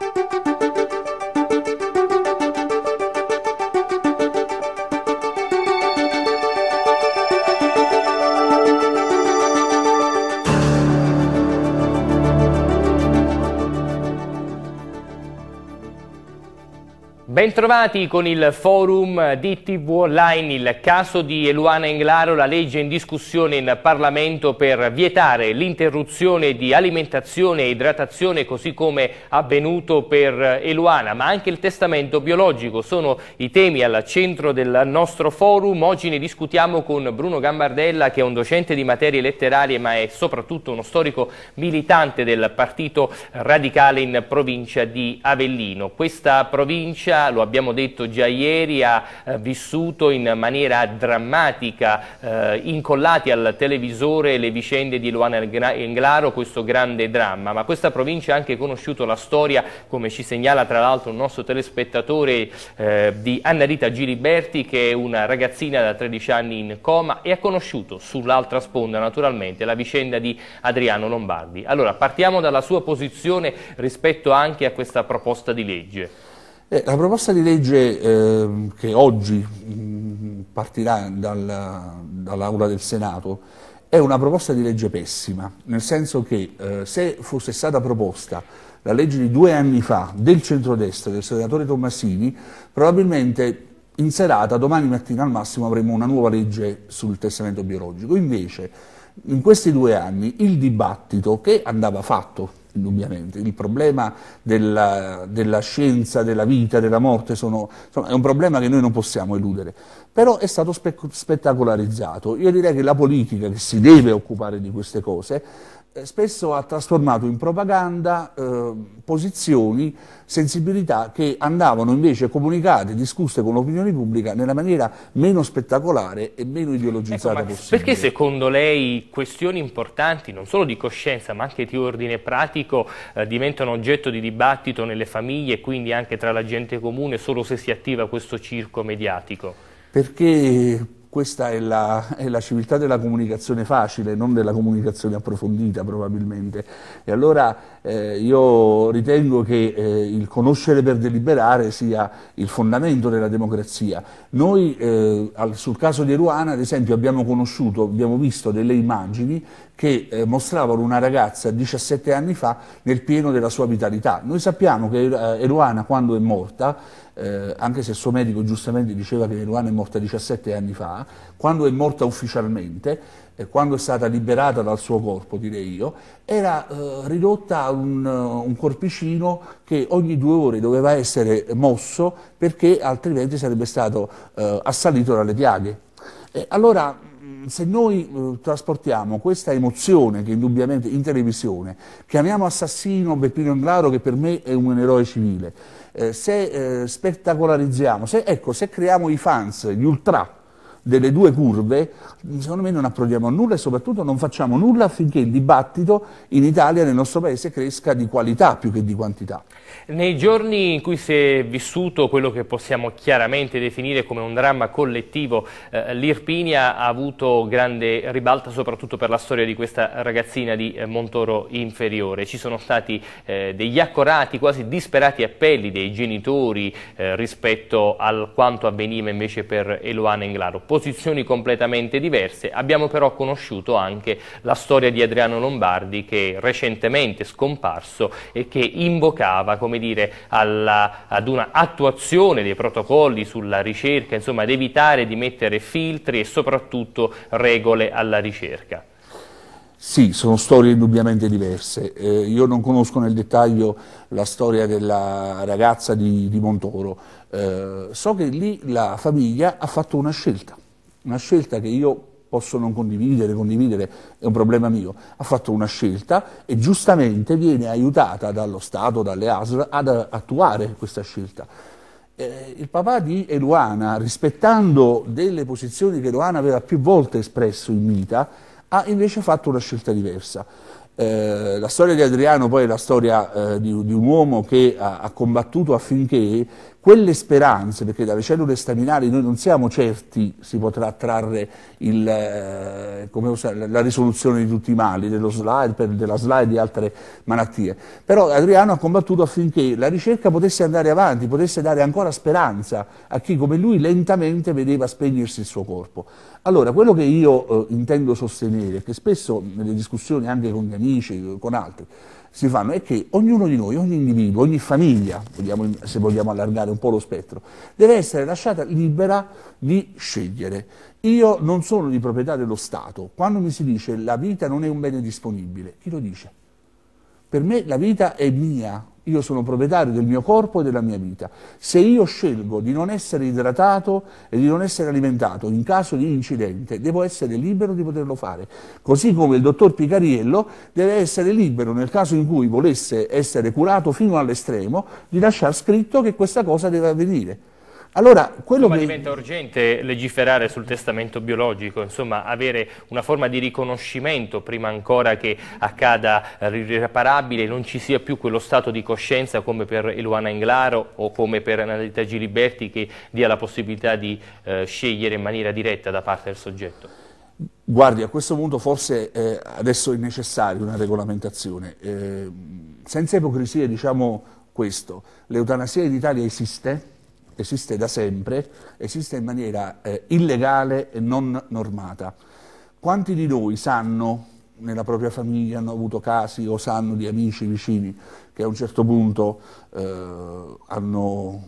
thank you Bentrovati con il forum di TV Online, il caso di Eluana Englaro, la legge in discussione in Parlamento per vietare l'interruzione di alimentazione e idratazione così come avvenuto per Eluana, ma anche il testamento biologico sono i temi al centro del nostro forum. Oggi ne discutiamo con Bruno Gambardella che è un docente di materie letterarie ma è soprattutto uno storico militante del partito radicale in provincia di Avellino. Questa provincia lo abbiamo detto già ieri, ha eh, vissuto in maniera drammatica, eh, incollati al televisore le vicende di Luana Englaro, questo grande dramma, ma questa provincia ha anche conosciuto la storia, come ci segnala tra l'altro un nostro telespettatore, eh, di Anna Rita Giliberti, che è una ragazzina da 13 anni in coma e ha conosciuto sull'altra sponda naturalmente la vicenda di Adriano Lombardi. Allora partiamo dalla sua posizione rispetto anche a questa proposta di legge. Eh, la proposta di legge eh, che oggi mh, mm, partirà dal, dall'Aula del Senato è una proposta di legge pessima, nel senso che eh, se fosse stata proposta la legge di due anni fa del centrodestra, del senatore Tommasini, probabilmente in serata, domani mattina al massimo, avremo una nuova legge sul testamento biologico. Invece, in questi due anni, il dibattito che andava fatto indubbiamente. Il problema della, della, scienza, della vita, della morte, sono, insomma, è un problema che noi non possiamo eludere. Però è stato spe- spettacolarizzato. Io direi che la politica che si deve occupare di queste cose eh, spesso ha trasformato in propaganda eh, posizioni, sensibilità che andavano invece comunicate, discusse con l'opinione pubblica nella maniera meno spettacolare e meno ecco, ideologizzata ecco, possibile. Perché secondo lei questioni importanti, non solo di coscienza ma anche di ordine pratico, eh, diventano oggetto di dibattito nelle famiglie e quindi anche tra la gente comune solo se si attiva questo circo mediatico? Perché questa è la, è la, civiltà della comunicazione facile, non della comunicazione approfondita probabilmente. E allora eh, io ritengo che eh, il conoscere per deliberare sia il fondamento della democrazia. Noi eh, al, sul caso di Eruana, ad esempio, abbiamo conosciuto, abbiamo visto delle immagini che eh, mostravano una ragazza 17 anni fa nel pieno della sua vitalità. Noi sappiamo che eh, Eruana quando è morta, eh, anche se il suo medico giustamente diceva che Eruana è morta 17 anni fa, quando è morta ufficialmente, eh, quando è stata liberata dal suo corpo, direi io, era eh, ridotta a un, eh, un, corpicino che ogni due ore doveva essere mosso perché altrimenti sarebbe stato eh, assalito dalle piaghe. Eh, allora, mm, se noi eh, trasportiamo questa emozione che indubbiamente in televisione, chiamiamo assassino Beppino Englaro che per me è un eroe civile, eh, se eh, spettacolarizziamo, se, ecco, se creiamo i fans, gli ultra, delle due curve, secondo me non approviamo a nulla e soprattutto non facciamo nulla affinché il dibattito in Italia, nel nostro Paese, cresca di qualità più che di quantità. Nei giorni in cui si è vissuto quello che possiamo chiaramente definire come un dramma collettivo, eh, l'Irpinia ha avuto grande ribalta soprattutto per la storia di questa ragazzina di eh, Montoro Inferiore. Ci sono stati eh, degli accorati, quasi disperati appelli dei genitori eh, rispetto a quanto avveniva invece per Eloana Englaro posizioni completamente diverse. Abbiamo però conosciuto anche la storia di Adriano Lombardi che recentemente è scomparso e che invocava come dire, alla, ad una attuazione dei protocolli sulla ricerca, insomma ad evitare di mettere filtri e soprattutto regole alla ricerca. Sì, sono storie indubbiamente diverse. Eh, io non conosco nel dettaglio la storia della ragazza di, di Montoro. Eh, so che lì la famiglia ha fatto una scelta una scelta che io posso non condividere, condividere è un problema mio, ha fatto una scelta e giustamente viene aiutata dallo Stato, dalle ASL ad attuare questa scelta. Eh, il papà di Eluana, rispettando delle posizioni che Eluana aveva più volte espresso in vita, ha invece fatto una scelta diversa. Eh, la storia di Adriano poi è la storia eh, di, di, un uomo che ha, ha combattuto affinché quelle speranze, perché dalle cellule staminali noi non siamo certi si potrà trarre il, eh, usare, la risoluzione di tutti i mali, dello slide, per, della slide di altre malattie. Però Adriano ha combattuto affinché la ricerca potesse andare avanti, potesse dare ancora speranza a chi come lui lentamente vedeva spegnersi il suo corpo. Allora, quello che io eh, intendo sostenere, che spesso nelle discussioni anche con gli amici, con altri, si fanno è che ognuno di noi, ogni individuo, ogni famiglia, vogliamo, se vogliamo allargare un po' lo spettro, deve essere lasciata libera di scegliere. Io non sono di proprietà dello Stato. Quando mi si dice la vita non è un bene disponibile, chi lo dice? Per me la vita è mia, io sono proprietario del mio corpo e della mia vita. Se io scelgo di non essere idratato e di non essere alimentato in caso di incidente, devo essere libero di poterlo fare. Così come il dottor Picariello deve essere libero nel caso in cui volesse essere curato fino all'estremo di lasciare scritto che questa cosa deve avvenire. Allora, insomma, che... diventa urgente legiferare sul testamento biologico, insomma, avere una forma di riconoscimento prima ancora che accada eh, irreparabile, non ci sia più quello stato di coscienza come per Eluana Englaro o come per Analità Giliberti che dia la possibilità di eh, scegliere in maniera diretta da parte del soggetto. Guardi, a questo punto forse eh, adesso è necessaria una regolamentazione. Eh, senza ipocrisia diciamo questo, l'eutanasia in Italia esiste, esiste da sempre, esiste in maniera eh, illegale e non normata. Quanti di noi sanno, nella propria famiglia hanno avuto casi o sanno di amici vicini che a un certo punto eh, hanno,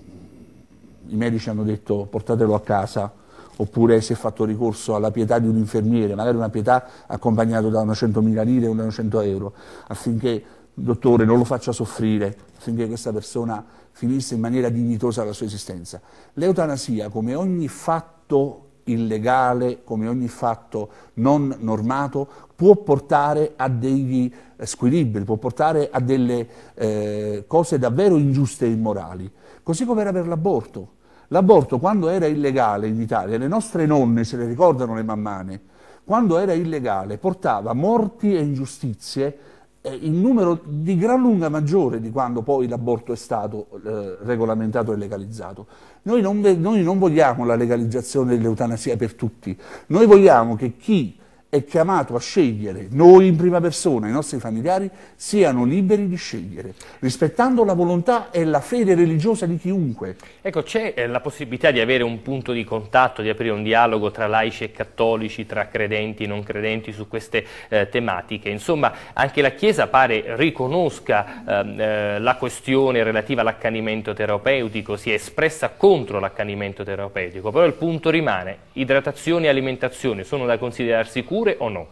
i medici hanno detto portatelo a casa, oppure si è fatto ricorso alla pietà di un infermiere, magari una pietà accompagnata da una 100.000 lire o da 100 euro, affinché dottore non lo faccia soffrire finché questa persona finisse in maniera dignitosa la sua esistenza. L'eutanasia, come ogni fatto illegale, come ogni fatto non normato, può portare a degli eh, squilibri, può portare a delle eh, cose davvero ingiuste e immorali, così come era per l'aborto. L'aborto quando era illegale in Italia, le nostre nonne se le ricordano le mammane, quando era illegale portava morti e ingiustizie eh, il numero di gran lunga maggiore di quando poi l'aborto è stato eh, regolamentato e legalizzato. Noi non, noi non vogliamo la legalizzazione dell'eutanasia per tutti, noi vogliamo che chi è chiamato a scegliere, noi in prima persona, i nostri familiari, siano liberi di scegliere, rispettando la volontà e la fede religiosa di chiunque. Ecco, c'è eh, la possibilità di avere un punto di contatto, di aprire un dialogo tra laici e cattolici, tra credenti e non credenti su queste eh, tematiche. Insomma, anche la Chiesa pare riconosca ehm, eh, la questione relativa all'accanimento terapeutico, si è espressa contro l'accanimento terapeutico, però il punto rimane, idratazione e alimentazione sono da considerarsi cura cure o no?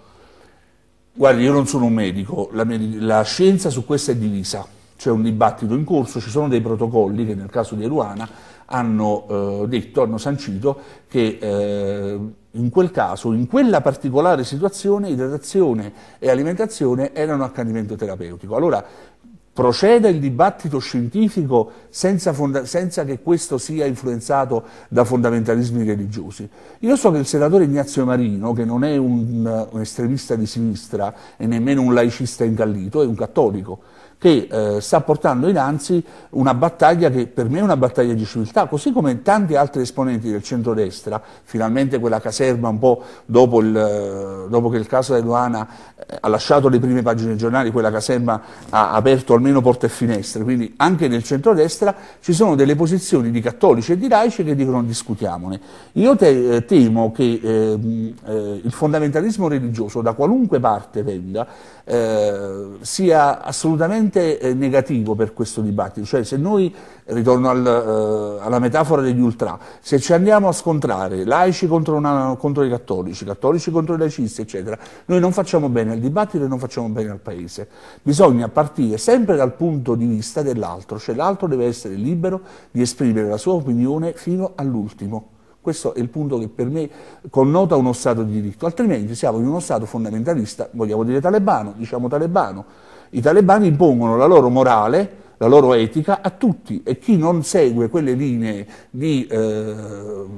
Guardi, io non sono un medico, la, la scienza su questo è divisa, c'è un dibattito in corso, ci sono dei protocolli che nel caso di Eruana hanno eh, detto, hanno sancito che eh, in quel caso, in quella particolare situazione, idratazione e alimentazione erano accanimento terapeutico. Allora, proceda il dibattito scientifico senza, senza, che questo sia influenzato da fondamentalismi religiosi. Io so che il senatore Ignazio Marino, che non è un, un estremista di sinistra e nemmeno un laicista incallito, è un cattolico che eh, sta portando innanzi una battaglia che per me è una battaglia di civiltà, così come tanti altri esponenti del centrodestra, finalmente quella caserma un po' dopo, il, eh, dopo che il caso di Luana eh, ha lasciato le prime pagine dei giornali, quella caserma ha aperto almeno porte e finestre, quindi anche nel centrodestra ci sono delle posizioni di cattolici e di laici che dicono discutiamone. Io te, eh, temo che ehm, eh, il fondamentalismo religioso da qualunque parte venga sia assolutamente estremamente eh, negativo per questo dibattito, cioè se noi, ritorno al, eh, alla metafora degli ultra, se ci andiamo a scontrare laici contro, una, contro, i cattolici, cattolici contro i laicisti, eccetera, noi non facciamo bene al dibattito e non facciamo bene al Paese. Bisogna partire sempre dal punto di vista dell'altro, cioè l'altro deve essere libero di esprimere la sua opinione fino all'ultimo. Questo è il punto che per me connota uno Stato di diritto, altrimenti siamo in uno Stato fondamentalista, vogliamo dire talebano, diciamo talebano. I talebani impongono la loro morale, la loro etica a tutti e chi non segue quelle linee di, eh,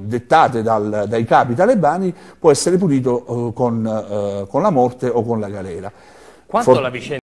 dettate dal, dai capi talebani può essere punito eh, con, eh, con, la morte o con la galera. Quanto For- la vicenda